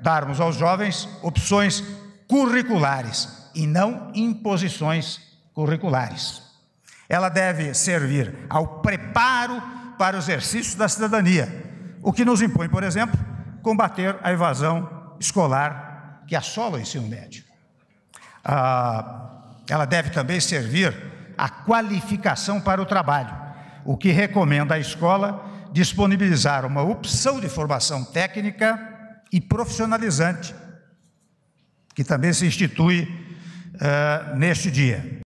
darmos aos jovens opções curriculares e não imposições curriculares. Ela deve servir ao preparo para o exercício da cidadania, o que nos impõe, por exemplo, combater a evasão escolar que assola o ensino médio. Ah, ela deve também servir à qualificação para o trabalho, o que recomenda à escola disponibilizar uma opção de formação técnica e profissionalizante, que também se institui uh, neste dia.